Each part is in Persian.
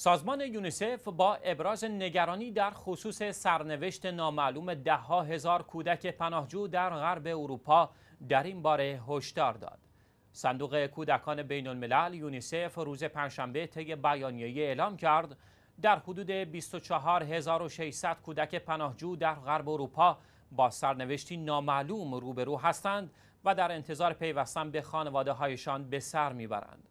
سازمان یونیسف با ابراز نگرانی در خصوص سرنوشت نامعلوم دهها هزار کودک پناهجو در غرب اروپا در این باره هشدار داد. صندوق کودکان بین الملل یونیسف روز پنجشنبه طی بیانیه اعلام کرد در حدود 24600 کودک پناهجو در غرب اروپا با سرنوشتی نامعلوم روبرو هستند و در انتظار پیوستن به خانواده هایشان به سر میبرند.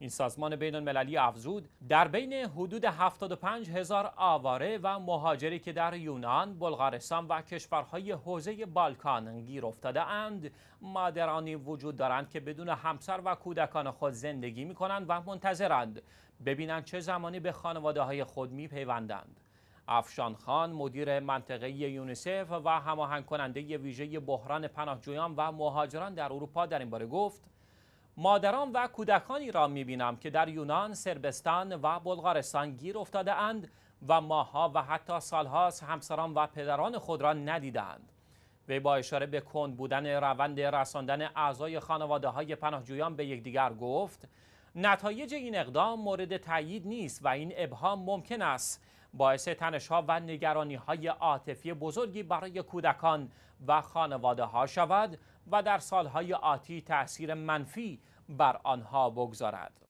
این سازمان بین المللی افزود در بین حدود 75 هزار آواره و مهاجری که در یونان، بلغارستان و کشورهای حوزه بالکان گیر افتاده اند مادرانی وجود دارند که بدون همسر و کودکان خود زندگی می کنند و منتظرند ببینند چه زمانی به خانواده های خود می پیوندند. افشان خان مدیر منطقه یونیسف و هماهنگ کننده ویژه بحران پناهجویان و مهاجران در اروپا در این باره گفت مادران و کودکانی را می بینم که در یونان، سربستان و بلغارستان گیر افتاده اند و ماها و حتی سالهاست همسران و پدران خود را ندیدند. وی با اشاره به کند بودن روند رساندن اعضای خانواده های پناهجویان به یکدیگر گفت نتایج این اقدام مورد تایید نیست و این ابهام ممکن است باعث تنشها و نگرانی های عاطفی بزرگی برای کودکان و خانواده ها شود و در سالهای آتی تأثیر منفی بر آنها بگذارد.